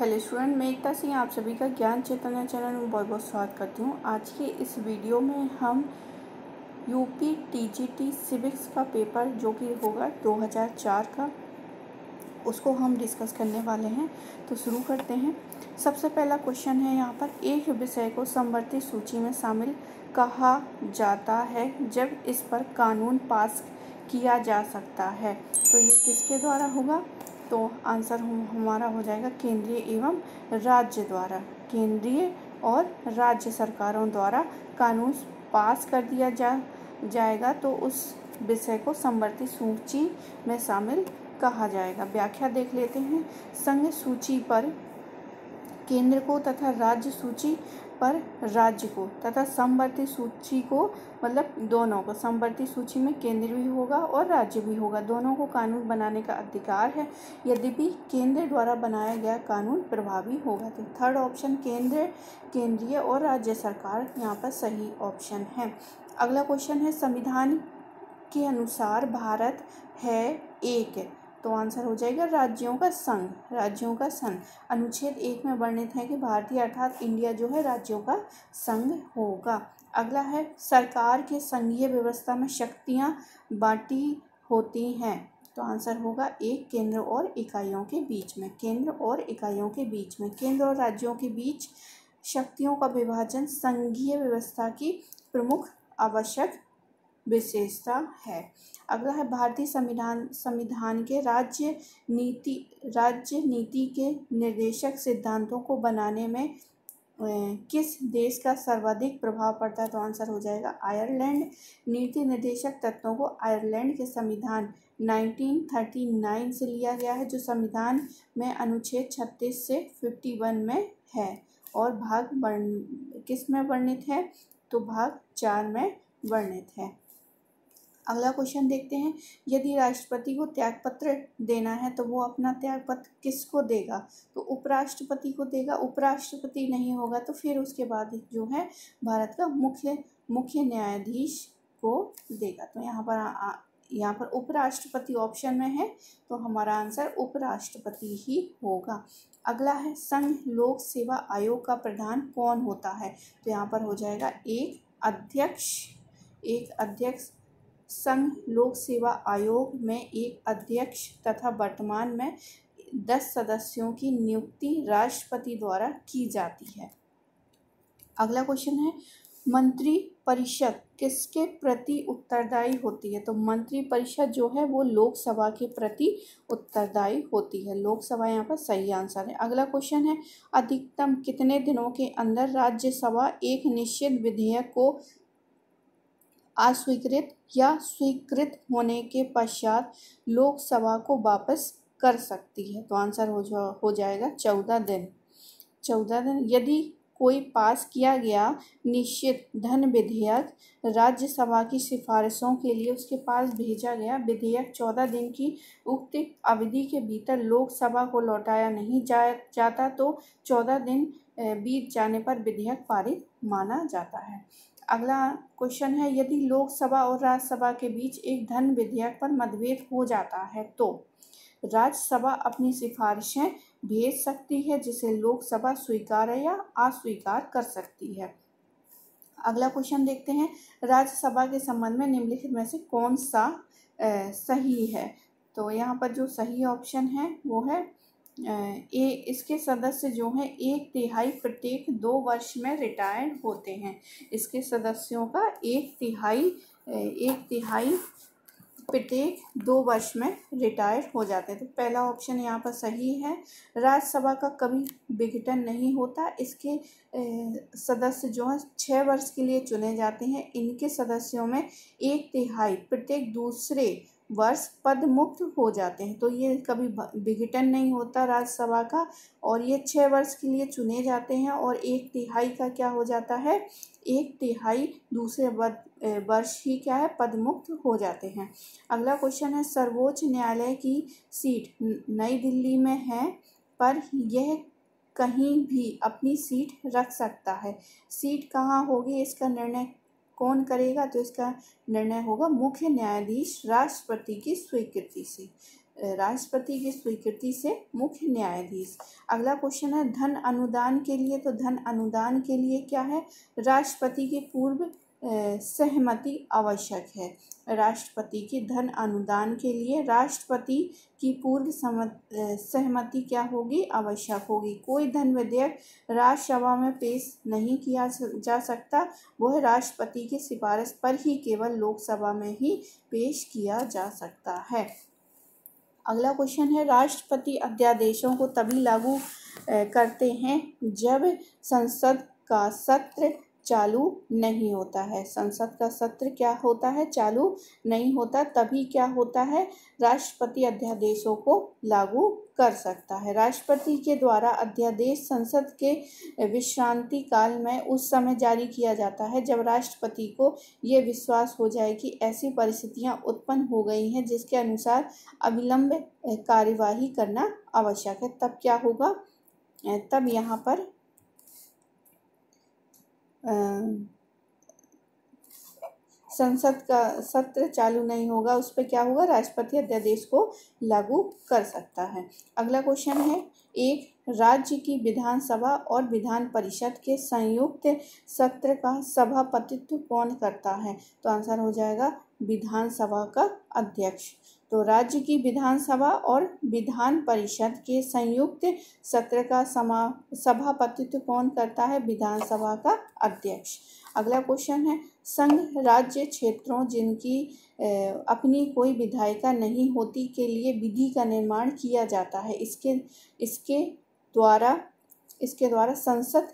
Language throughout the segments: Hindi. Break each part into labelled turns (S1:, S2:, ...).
S1: हेलो स्टूडेंट मैं एकता सिंह आप सभी का ज्ञान चेतन चैनल में बहुत बहुत स्वागत करती हूँ आज के इस वीडियो में हम यूपी टीजीटी सिविक्स का पेपर जो कि होगा 2004 का उसको हम डिस्कस करने वाले हैं तो शुरू करते हैं सबसे पहला क्वेश्चन है यहाँ पर एक विषय को संवर्ती सूची में शामिल कहा जाता है जब इस पर कानून पास किया जा सकता है तो ये किसके द्वारा होगा तो आंसर हम हमारा हो जाएगा केंद्रीय एवं राज्य द्वारा केंद्रीय और राज्य सरकारों द्वारा कानून पास कर दिया जा जाएगा तो उस विषय को समवर्ती सूची में शामिल कहा जाएगा व्याख्या देख लेते हैं संघ सूची पर केंद्र को तथा राज्य सूची पर राज्य को तथा समवर्ती सूची को मतलब दोनों को समवर्ती सूची में केंद्र भी होगा और राज्य भी होगा दोनों को कानून बनाने का अधिकार है यदि भी केंद्र द्वारा बनाया गया कानून प्रभावी होगा तो थर्ड ऑप्शन केंद्र केंद्रीय और राज्य सरकार यहाँ पर सही ऑप्शन है अगला क्वेश्चन है संविधान के अनुसार भारत है एक तो आंसर हो जाएगा राज्यों का संघ राज्यों का संघ अनुच्छेद एक में वर्णित है कि भारतीय अर्थात इंडिया जो है राज्यों का संघ होगा अगला है सरकार के संघीय व्यवस्था में शक्तियाँ बांटी होती हैं तो आंसर होगा एक केंद्र और इकाइयों के बीच में केंद्र और इकाइयों के बीच में केंद्र और राज्यों के बीच शक्तियों का विभाजन संघीय व्यवस्था की प्रमुख आवश्यक विशेषता है अगला है भारतीय संविधान संविधान के राज्य नीति राज्य नीति के निर्देशक सिद्धांतों को बनाने में किस देश का सर्वाधिक प्रभाव पड़ता है तो आंसर हो जाएगा आयरलैंड नीति निर्देशक तत्वों को आयरलैंड के संविधान 1939 से लिया गया है जो संविधान में अनुच्छेद 36 से 51 में है और भाग वर्ण किस में वर्णित है तो भाग चार में वर्णित है अगला क्वेश्चन देखते हैं यदि राष्ट्रपति को त्यागपत्र देना है तो वो अपना त्यागपत्र किसको देगा तो उपराष्ट्रपति को देगा उपराष्ट्रपति नहीं होगा तो फिर उसके बाद जो है भारत का मुख्य मुख्य न्यायाधीश को देगा तो यहाँ पर यहाँ पर उपराष्ट्रपति ऑप्शन में है तो हमारा आंसर उपराष्ट्रपति ही होगा अगला है संघ लोक सेवा आयोग का प्रधान कौन होता है तो यहाँ पर हो जाएगा एक अध्यक्ष एक अध्यक्ष संघ लोक सेवा आयोग में एक अध्यक्ष तथा वर्तमान में दस सदस्यों की नियुक्ति राष्ट्रपति द्वारा की जाती है अगला क्वेश्चन है मंत्री परिषद किसके प्रति उत्तरदायी होती है तो मंत्री परिषद जो है वो लोकसभा के प्रति उत्तरदायी होती है लोकसभा यहाँ पर सही आंसर है अगला क्वेश्चन है अधिकतम कितने दिनों के अंदर राज्यसभा एक निश्चित विधेयक को अस्वीकृत या स्वीकृत होने के पश्चात लोकसभा को वापस कर सकती है तो आंसर हो जा हो जाएगा चौदह दिन चौदह दिन यदि कोई पास किया गया निश्चित धन विधेयक राज्यसभा की सिफारिशों के लिए उसके पास भेजा गया विधेयक चौदह दिन की उक्त अवधि के भीतर लोकसभा को लौटाया नहीं जा जाता तो चौदह दिन बीत जाने पर विधेयक पारित माना जाता है अगला क्वेश्चन है यदि लोकसभा और राज्यसभा के बीच एक धन विधेयक पर मतभेद हो जाता है तो राज्यसभा अपनी सिफारिशें भेज सकती है जिसे लोकसभा स्वीकार या अस्वीकार कर सकती है अगला क्वेश्चन देखते हैं राज्यसभा के संबंध में निम्नलिखित में से कौन सा ए, सही है तो यहाँ पर जो सही ऑप्शन है वो है ए इसके सदस्य जो हैं एक तिहाई प्रत्येक दो वर्ष में रिटायर्ड होते हैं इसके सदस्यों का एक तिहाई एक तिहाई प्रत्येक दो वर्ष में रिटायर्ड हो जाते हैं तो पहला ऑप्शन यहाँ पर सही है राज्यसभा का कभी विघटन नहीं होता इसके सदस्य जो हैं छः वर्ष के लिए चुने जाते हैं इनके सदस्यों में एक तिहाई प्रत्येक दूसरे वर्ष पद मुक्त हो जाते हैं तो ये कभी विघटन नहीं होता राज्यसभा का और ये छः वर्ष के लिए चुने जाते हैं और एक तिहाई का क्या हो जाता है एक तिहाई दूसरे वर्ष ही क्या है पदमुक्त हो जाते हैं अगला क्वेश्चन है सर्वोच्च न्यायालय की सीट नई दिल्ली में है पर यह कहीं भी अपनी सीट रख सकता है सीट कहाँ होगी इसका निर्णय कौन करेगा तो इसका निर्णय होगा मुख्य न्यायाधीश राष्ट्रपति की स्वीकृति से राष्ट्रपति की स्वीकृति से मुख्य न्यायाधीश अगला क्वेश्चन है धन अनुदान के लिए तो धन अनुदान के लिए क्या है राष्ट्रपति के पूर्व सहमति आवश्यक है राष्ट्रपति के धन अनुदान के लिए राष्ट्रपति की पूर्व सहमति क्या होगी आवश्यक होगी कोई धन विधेयक राज्यसभा में पेश नहीं किया जा सकता वह राष्ट्रपति की सिफारिश पर ही केवल लोकसभा में ही पेश किया जा सकता है अगला क्वेश्चन है राष्ट्रपति अध्यादेशों को तभी लागू करते हैं जब संसद का सत्र चालू नहीं होता है संसद का सत्र क्या होता है चालू नहीं होता तभी क्या होता है राष्ट्रपति अध्यादेशों को लागू कर सकता है राष्ट्रपति के द्वारा अध्यादेश संसद के विश्रांति काल में उस समय जारी किया जाता है जब राष्ट्रपति को ये विश्वास हो जाए कि ऐसी परिस्थितियां उत्पन्न हो गई हैं जिसके अनुसार अविलंब कार्यवाही करना आवश्यक है तब क्या होगा तब यहाँ पर संसद का सत्र चालू नहीं होगा उस पर क्या होगा राष्ट्रपति अध्यादेश को लागू कर सकता है अगला क्वेश्चन है एक राज्य की विधानसभा और विधान परिषद के संयुक्त सत्र का सभापतित्व कौन करता है तो आंसर हो जाएगा विधानसभा का अध्यक्ष तो राज्य की विधानसभा और विधान परिषद के संयुक्त सत्र का समा सभापतित्व कौन करता है विधानसभा का अध्यक्ष अगला क्वेश्चन है संघ राज्य क्षेत्रों जिनकी अपनी कोई विधायिका नहीं होती के लिए विधि का निर्माण किया जाता है इसके इसके द्वारा इसके द्वारा संसद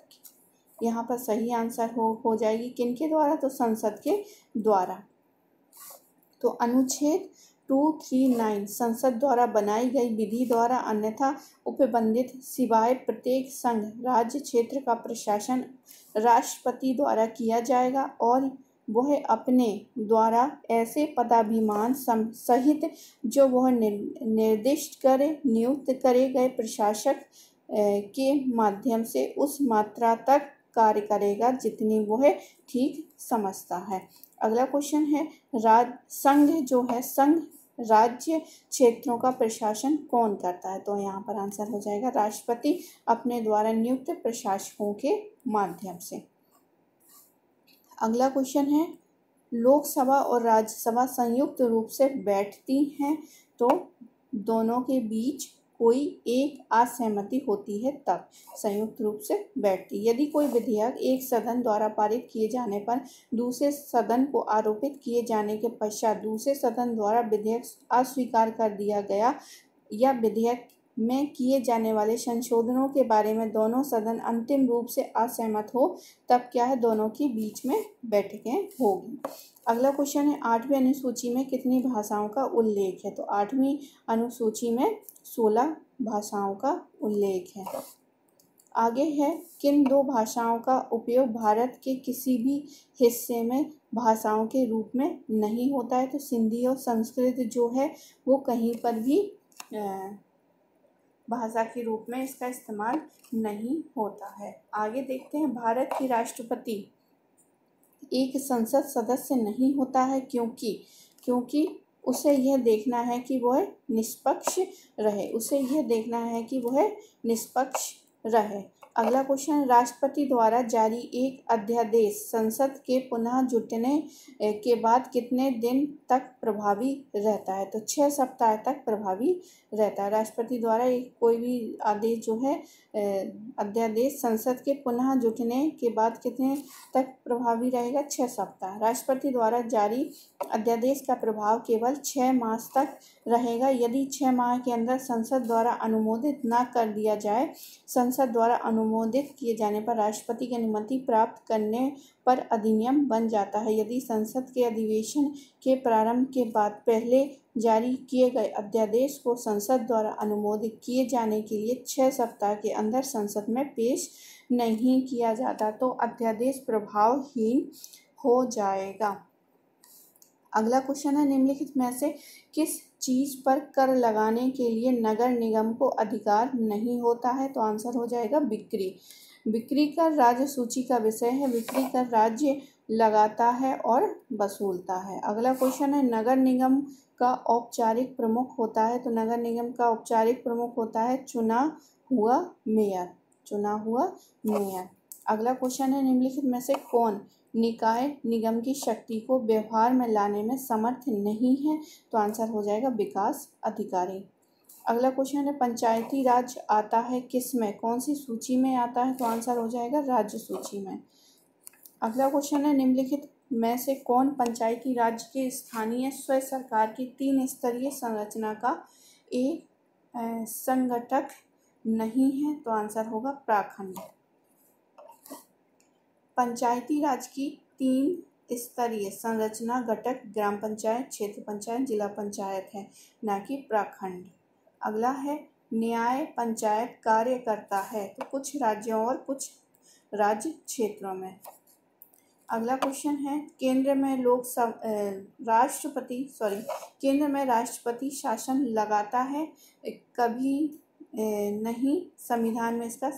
S1: यहाँ पर सही आंसर हो हो जाएगी किनके द्वारा तो संसद के द्वारा तो अनुच्छेद टू थ्री नाइन संसद द्वारा बनाई गई विधि द्वारा अन्यथा उपबंधित सिवाय प्रत्येक संघ राज्य क्षेत्र का प्रशासन राष्ट्रपति द्वारा किया जाएगा और वह अपने द्वारा ऐसे पदाभिमान सहित जो वह निर्दिष्ट करे नियुक्त करे गए प्रशासक के माध्यम से उस मात्रा तक कार्य करेगा जितनी वह ठीक समझता है अगला क्वेश्चन है राज संघ जो है संघ राज्य क्षेत्रों का प्रशासन कौन करता है तो यहाँ पर आंसर हो जाएगा राष्ट्रपति अपने द्वारा नियुक्त प्रशासकों के माध्यम से अगला क्वेश्चन है लोकसभा और राज्यसभा संयुक्त रूप से बैठती हैं तो दोनों के बीच कोई एक असहमति होती है तब संयुक्त रूप से बैठती यदि कोई विधेयक एक सदन द्वारा पारित किए जाने पर दूसरे सदन को आरोपित किए जाने के पश्चात दूसरे सदन द्वारा विधेयक अस्वीकार कर दिया गया या विधेयक में किए जाने वाले संशोधनों के बारे में दोनों सदन अंतिम रूप से असहमत हो तब क्या है दोनों की बीच में बैठकें होगी अगला क्वेश्चन है आठवीं अनुसूची में कितनी भाषाओं का उल्लेख है तो आठवीं अनुसूची में सोलह भाषाओं का उल्लेख है आगे है किन दो भाषाओं का उपयोग भारत के किसी भी हिस्से में भाषाओं के रूप में नहीं होता है तो सिंधी और संस्कृत जो है वो कहीं पर भी भाषा के रूप में इसका इस्तेमाल नहीं होता है आगे देखते हैं भारत की राष्ट्रपति एक संसद सदस्य नहीं होता है क्योंकि क्योंकि उसे यह देखना है कि वह निष्पक्ष रहे उसे यह देखना है कि वह निष्पक्ष रहे अगला क्वेश्चन राष्ट्रपति द्वारा जारी एक अध्यादेश संसद के पुनः जुटने के बाद कितने दिन तक प्रभावी रहता है तो छः सप्ताह तक प्रभावी रहता है राष्ट्रपति द्वारा एक कोई भी आदेश जो है अध्यादेश संसद के पुनः जुटने के बाद कितने तक प्रभावी रहेगा छः सप्ताह राष्ट्रपति द्वारा जारी अध्यादेश का प्रभाव केवल छः मास तक रहेगा यदि छः माह के अंदर संसद द्वारा अनुमोदित न कर दिया जाए संसद द्वारा अनुमोदित किए जाने पर राष्ट्रपति की अनुमति प्राप्त करने पर अधिनियम बन जाता है यदि संसद के अधिवेशन के प्रारंभ के बाद पहले जारी किए गए अध्यादेश को संसद द्वारा अनुमोदित किए जाने के लिए छः सप्ताह के अंदर संसद में पेश नहीं किया जाता तो अध्यादेश प्रभावहीन हो जाएगा अगला क्वेश्चन है निम्नलिखित में से किस चीज़ पर कर लगाने के लिए नगर निगम को अधिकार नहीं होता है तो आंसर हो जाएगा बिक्री बिक्री कर राज्य सूची का विषय है बिक्री कर राज्य लगाता है और वसूलता है अगला क्वेश्चन है नगर निगम का औपचारिक प्रमुख होता है तो नगर निगम का औपचारिक प्रमुख होता है चुना हुआ मेयर चुना हुआ मेयर अगला क्वेश्चन है निम्नलिखित में से कौन निकाय निगम की शक्ति को व्यवहार में लाने में समर्थ नहीं है तो आंसर हो जाएगा विकास अधिकारी अगला क्वेश्चन है पंचायती राज आता है किस में कौन सी सूची में आता है तो आंसर हो जाएगा राज्य सूची में अगला क्वेश्चन है निम्नलिखित में से कौन पंचायती राज के स्थानीय स्वयं सरकार की तीन स्तरीय संरचना का एक संगठक नहीं है तो आंसर होगा प्राखंड पंचायती राज की तीन स्तरीय संरचना घटक ग्राम पंचायत क्षेत्र पंचायत जिला पंचायत है न कि प्रखंड अगला है न्याय पंचायत कार्य करता है तो कुछ राज्यों और कुछ राज्य क्षेत्रों में अगला क्वेश्चन है केंद्र में लोक राष्ट्रपति सॉरी केंद्र में राष्ट्रपति शासन लगाता है कभी नहीं संविधान में इसका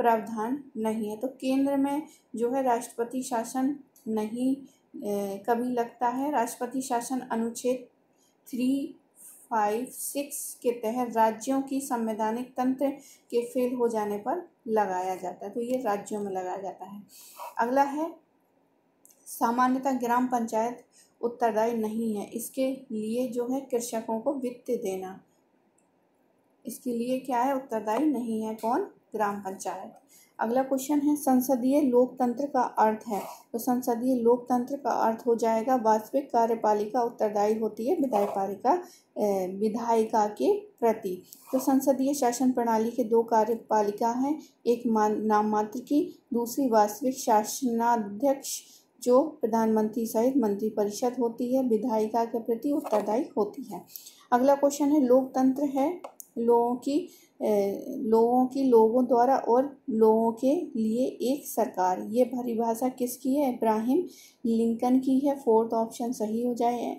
S1: प्रावधान नहीं है तो केंद्र में जो है राष्ट्रपति शासन नहीं ए, कभी लगता है राष्ट्रपति शासन अनुच्छेद थ्री फाइव सिक्स के तहत राज्यों की संवैधानिक तंत्र के फेल हो जाने पर लगाया जाता है तो ये राज्यों में लगाया जाता है अगला है सामान्यतः ग्राम पंचायत उत्तरदायी नहीं है इसके लिए जो है कृषकों को वित्त देना इसके लिए क्या है उत्तरदायी नहीं है कौन ग्राम पंचायत अगला क्वेश्चन है संसदीय लोकतंत्र का अर्थ है तो संसदीय लोकतंत्र का अर्थ हो जाएगा वास्तविक कार्यपालिका उत्तरदायी होती है विधायपालिका विधायिका के प्रति तो संसदीय शासन प्रणाली के दो कार्यपालिका हैं एक नाम मात्र की दूसरी वास्तविक शासनाध्यक्ष जो प्रधानमंत्री सहित मंत्रिपरिषद होती है विधायिका के प्रति उत्तरदायी होती है अगला क्वेश्चन है लोकतंत्र है लोगों की लोगों की लोगों द्वारा और लोगों के लिए एक सरकार ये परिभाषा किसकी है इब्राहिम लिंकन की है फोर्थ ऑप्शन सही हो जाए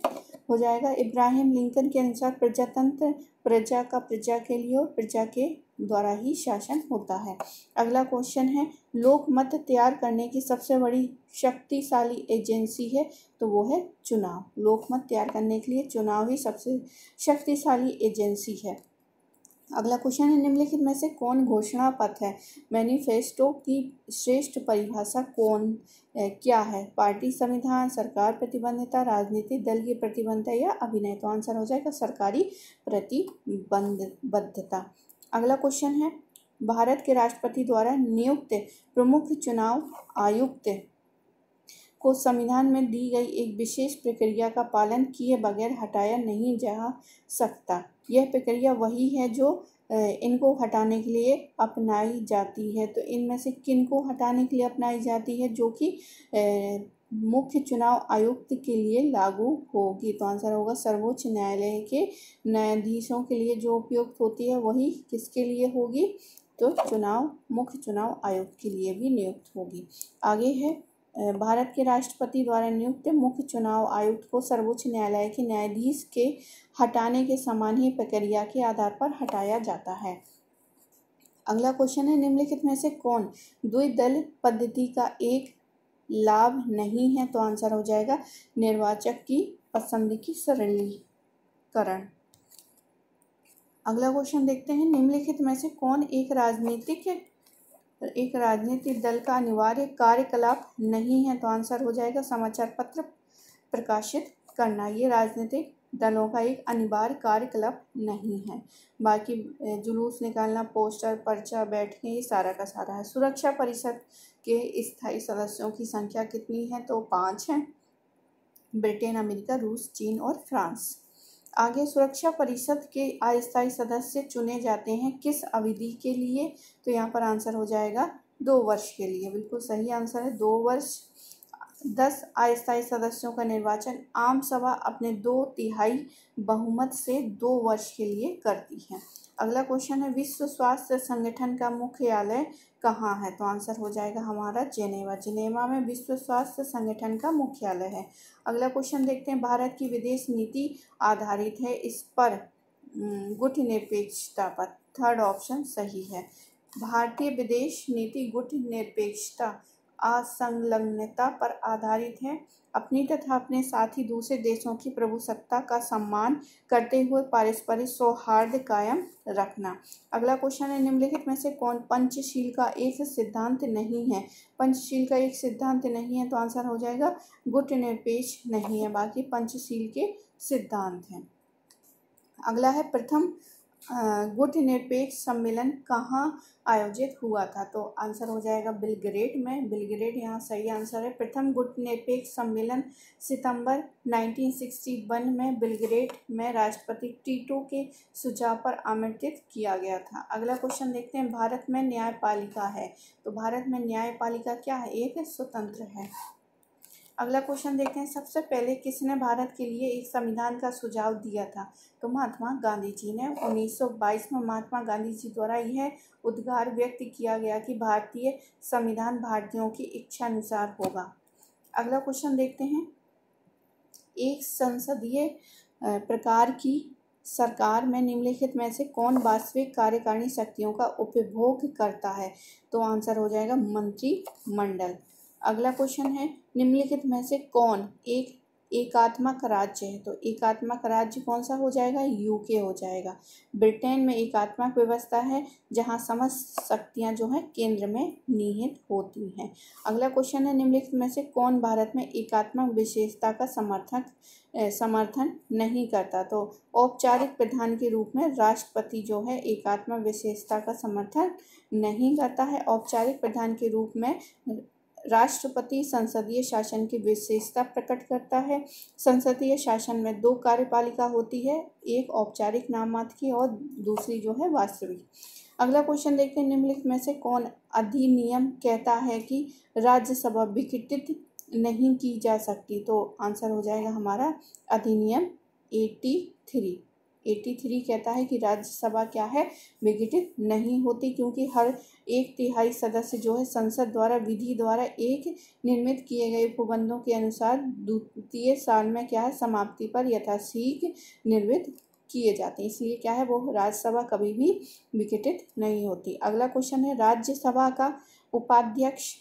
S1: हो जाएगा इब्राहिम लिंकन के अनुसार प्रजातंत्र प्रजा का प्रजा के लिए और प्रजा के द्वारा ही शासन होता है अगला क्वेश्चन है लोकमत तैयार करने की सबसे बड़ी शक्तिशाली एजेंसी है तो वो है चुनाव लोकमत तैयार करने के लिए चुनाव ही सबसे शक्तिशाली एजेंसी है अगला क्वेश्चन है निम्नलिखित में से कौन घोषणा पत्र है मैनिफेस्टो की श्रेष्ठ परिभाषा कौन क्या है पार्टी संविधान सरकार प्रतिबंधता राजनीतिक दल की प्रतिबंधता या अभिनय तो आंसर हो जाएगा सरकारी प्रतिबंधबद्धता अगला क्वेश्चन है भारत के राष्ट्रपति द्वारा नियुक्त प्रमुख चुनाव आयुक्त को संविधान में दी गई एक विशेष प्रक्रिया का पालन किए बगैर हटाया नहीं जा सकता यह प्रक्रिया वही है जो इनको हटाने के लिए अपनाई जाती है तो इनमें से किन को हटाने के लिए अपनाई जाती है जो कि मुख्य चुनाव आयुक्त के लिए लागू होगी तो आंसर होगा सर्वोच्च न्यायालय के न्यायाधीशों के लिए जो उपयुक्त होती है वही किसके लिए होगी तो चुनाव मुख्य चुनाव आयुक्त के लिए भी नियुक्त होगी आगे है भारत के राष्ट्रपति द्वारा नियुक्त मुख्य चुनाव आयुक्त को सर्वोच्च न्यायालय के न्यायाधीश के हटाने के समान ही प्रक्रिया के आधार पर हटाया जाता है अगला क्वेश्चन है निम्नलिखित में से कौन द्विदल पद्धति का एक लाभ नहीं है तो आंसर हो जाएगा निर्वाचक की पसंद की सरलीकरण अगला क्वेश्चन देखते हैं निम्नलिखित में से कौन एक राजनीतिक एक राजनीतिक दल का अनिवार्य कार्यकलाप नहीं है तो आंसर हो जाएगा समाचार पत्र प्रकाशित करना ये राजनीतिक दलों का एक अनिवार्य कार्यकलाप नहीं है बाकी जुलूस निकालना पोस्टर पर्चा बैठने ये सारा का सारा है सुरक्षा परिषद के स्थायी सदस्यों की संख्या कितनी है तो पाँच है ब्रिटेन अमेरिका रूस चीन और फ्रांस आगे सुरक्षा परिषद के अस्थायी सदस्य चुने जाते हैं किस अवधि के लिए तो यहाँ पर आंसर हो जाएगा दो वर्ष के लिए बिल्कुल सही आंसर है दो वर्ष दस अस्थायी सदस्यों का निर्वाचन आम सभा अपने दो तिहाई बहुमत से दो वर्ष के लिए करती है अगला क्वेश्चन है विश्व स्वास्थ्य संगठन का मुख्यालय कहाँ है तो आंसर हो जाएगा हमारा जेनेवा जेनेवा में विश्व स्वास्थ्य संगठन का मुख्यालय है अगला क्वेश्चन देखते हैं भारत की विदेश नीति आधारित है इस पर गुट निरपेक्षता पर थर्ड ऑप्शन सही है भारतीय विदेश नीति गुट निरपेक्षता असंलग्नता पर आधारित हैं अपनी तथा अपने साथ ही दूसरे देशों की प्रभुसत्ता का सम्मान करते हुए पारस्परिक सौहार्द कायम रखना अगला क्वेश्चन है निम्नलिखित में से कौन पंचशील का एक सिद्धांत नहीं है पंचशील का एक सिद्धांत नहीं है तो आंसर हो जाएगा गुट निरपेक्ष नहीं है बाकी पंचशील के सिद्धांत हैं अगला है प्रथम गुट निरपेक्ष सम्मेलन कहाँ आयोजित हुआ था तो आंसर हो जाएगा बिलग्रेड में बिलग्रेड यहाँ सही आंसर है प्रथम गुट निरपेक्ष सम्मेलन सितंबर 1961 में बिलग्रेड में राष्ट्रपति टीटो के सुझाव पर आमंत्रित किया गया था अगला क्वेश्चन देखते हैं भारत में न्यायपालिका है तो भारत में न्यायपालिका क्या है एक स्वतंत्र है अगला क्वेश्चन देखते हैं सबसे पहले किसने भारत के लिए एक संविधान का सुझाव दिया था तो महात्मा गांधी जी ने 1922 में महात्मा गांधी जी द्वारा यह उद्गार व्यक्त किया गया कि भारतीय संविधान भारतीयों की इच्छा अनुसार होगा अगला क्वेश्चन देखते हैं एक संसदीय प्रकार की सरकार में निम्नलिखित में से कौन वास्तविक कार्यकारिणी शक्तियों का उपभोग करता है तो आंसर हो जाएगा मंत्रिमंडल अगला क्वेश्चन है निम्नलिखित में से कौन एक एकात्मक राज्य है तो एकात्मक राज्य कौन सा हो जाएगा यूके हो जाएगा ब्रिटेन में एकात्मक व्यवस्था है जहां समस्त शक्तियां जो हैं केंद्र में निहित होती हैं अगला क्वेश्चन है निम्नलिखित में से कौन भारत में एकात्मक विशेषता का समर्थक समर्थन नहीं करता तो औपचारिक प्रधान के रूप में राष्ट्रपति जो है एकात्मक विशेषता का समर्थन नहीं करता है औपचारिक प्रधान के रूप में राष्ट्रपति संसदीय शासन की विशेषता प्रकट करता है संसदीय शासन में दो कार्यपालिका होती है एक औपचारिक मात्र की और दूसरी जो है वास्तविक अगला क्वेश्चन देखते हैं निम्नलिखित में से कौन अधिनियम कहता है कि राज्यसभा विघटित नहीं की जा सकती तो आंसर हो जाएगा हमारा अधिनियम एटी थ्री एट्टी थ्री कहता है कि राज्यसभा क्या है विघटित नहीं होती क्योंकि हर एक तिहाई सदस्य जो है संसद द्वारा विधि द्वारा एक निर्मित किए गए उपबंधों के अनुसार द्वितीय साल में क्या है समाप्ति पर यथाशीघ्र निर्मित किए जाते हैं इसलिए क्या है वो राज्यसभा कभी भी विघटित नहीं होती अगला क्वेश्चन है राज्यसभा का उपाध्यक्ष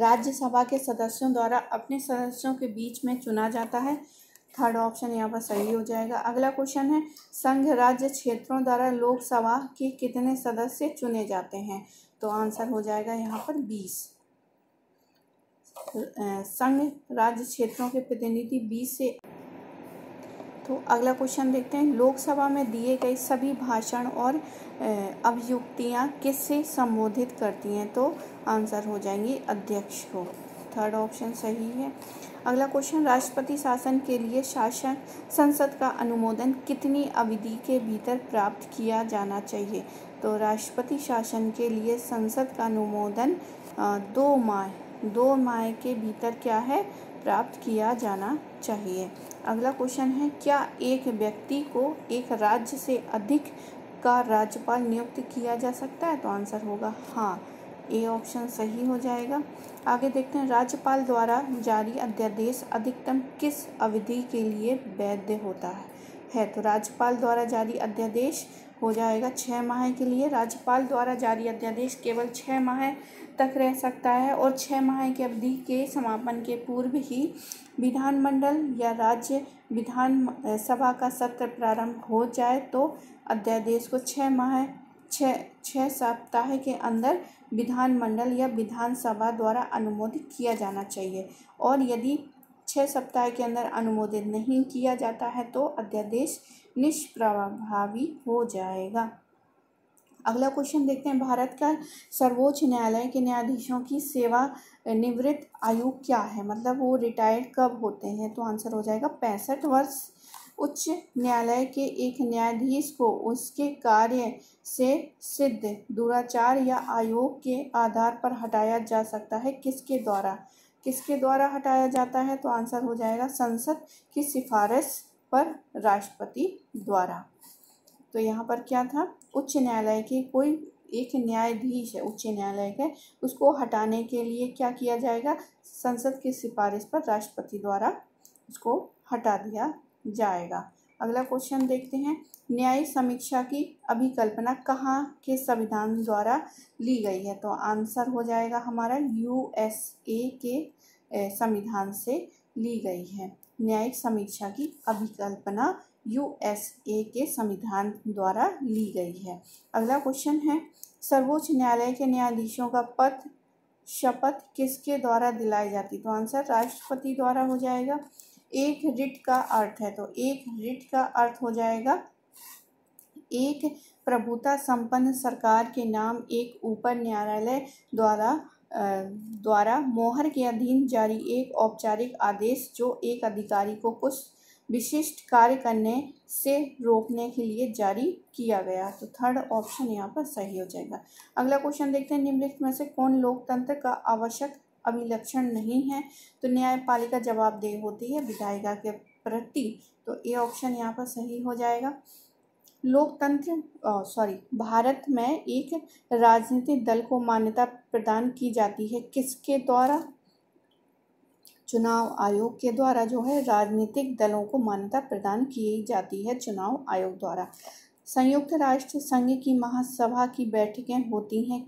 S1: राज्यसभा के सदस्यों द्वारा अपने सदस्यों के बीच में चुना जाता है थर्ड ऑप्शन यहाँ पर सही हो जाएगा अगला क्वेश्चन है संघ राज्य क्षेत्रों द्वारा लोकसभा के कितने सदस्य चुने जाते हैं तो आंसर हो जाएगा यहाँ पर बीस संघ राज्य क्षेत्रों के प्रतिनिधि बीस से तो अगला क्वेश्चन देखते हैं लोकसभा में दिए गए सभी भाषण और अभियुक्तियाँ किससे संबोधित करती हैं तो आंसर हो जाएंगी अध्यक्ष को थर्ड ऑप्शन सही है अगला क्वेश्चन राष्ट्रपति शासन के लिए शासन संसद का अनुमोदन कितनी अवधि के भीतर प्राप्त किया जाना चाहिए तो राष्ट्रपति शासन के लिए संसद का अनुमोदन दो माह दो माह के भीतर क्या है प्राप्त किया जाना चाहिए अगला क्वेश्चन है क्या एक व्यक्ति को एक राज्य से अधिक का राज्यपाल नियुक्त किया जा सकता है तो आंसर होगा हाँ ए ऑप्शन सही हो जाएगा आगे देखते हैं राज्यपाल द्वारा जारी अध्यादेश अधिकतम किस अवधि के लिए वैध होता है है तो राज्यपाल द्वारा जारी अध्यादेश हो जाएगा छः माह के लिए राज्यपाल द्वारा जारी अध्यादेश केवल छः माह तक रह सकता है और छः माह की अवधि के समापन के पूर्व ही विधानमंडल या राज्य विधान सभा का सत्र प्रारंभ हो जाए तो अध्यादेश को छः माह छः छः सप्ताह के अंदर विधानमंडल या विधानसभा द्वारा अनुमोदित किया जाना चाहिए और यदि छः सप्ताह के अंदर अनुमोदित नहीं किया जाता है तो अध्यादेश निष्प्रभावी हो जाएगा अगला क्वेश्चन देखते हैं भारत का सर्वोच्च न्यायालय के न्यायाधीशों की सेवा निवृत्त आयु क्या है मतलब वो रिटायर्ड कब होते हैं तो आंसर हो जाएगा पैंसठ वर्ष उच्च न्यायालय के एक न्यायाधीश को उसके कार्य से सिद्ध दुराचार या आयोग के आधार पर हटाया जा सकता है किसके द्वारा किसके द्वारा हटाया जाता है तो आंसर हो जाएगा संसद की सिफारिश पर राष्ट्रपति द्वारा तो यहाँ पर क्या था उच्च न्यायालय के कोई एक न्यायाधीश है उच्च न्यायालय के उसको हटाने के लिए क्या किया जाएगा संसद की सिफारिश पर राष्ट्रपति द्वारा उसको हटा दिया जाएगा अगला क्वेश्चन देखते हैं न्याय समीक्षा की अभिकल्पना कहाँ के संविधान द्वारा ली गई है तो आंसर हो जाएगा हमारा यूएसए के संविधान से ली गई है न्यायिक समीक्षा की अभिकल्पना यूएसए के संविधान द्वारा ली गई है अगला क्वेश्चन है सर्वोच्च न्यायालय के न्यायाधीशों का पद शपथ किसके द्वारा दिलाई जाती तो आंसर राष्ट्रपति द्वारा हो जाएगा एक रिट का अर्थ है तो एक रिट का अर्थ हो जाएगा एक प्रभुता संपन्न सरकार के नाम एक ऊपर न्यायालय द्वारा द्वारा मोहर के अधीन जारी एक औपचारिक आदेश जो एक अधिकारी को कुछ विशिष्ट कार्य करने से रोकने के लिए जारी किया गया तो थर्ड ऑप्शन यहाँ पर सही हो जाएगा अगला क्वेश्चन देखते हैं निम्नलिखित में से कौन लोकतंत्र का आवश्यक अभिलक्षण नहीं है तो न्यायपालिका जवाबदेह होती है विधायिका के प्रति तो ये ऑप्शन यहाँ पर सही हो जाएगा लोकतंत्र सॉरी भारत में एक राजनीतिक दल को मान्यता प्रदान की जाती है किसके द्वारा चुनाव आयोग के द्वारा जो है राजनीतिक दलों को मान्यता प्रदान की जाती है चुनाव आयोग द्वारा संयुक्त राष्ट्र संघ की महासभा की बैठकें होती हैं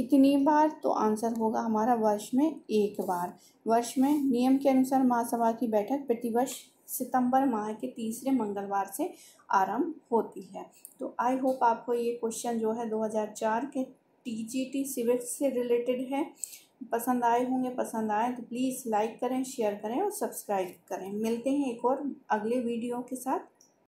S1: कितनी बार तो आंसर होगा हमारा वर्ष में एक बार वर्ष में नियम के अनुसार महासभा की बैठक प्रतिवर्ष सितंबर माह के तीसरे मंगलवार से आरंभ होती है तो आई होप आपको ये क्वेश्चन जो है 2004 के टीजीटी सिविक्स से रिलेटेड है पसंद आए होंगे पसंद आए तो प्लीज़ लाइक करें शेयर करें और सब्सक्राइब करें मिलते हैं एक और अगले वीडियो के साथ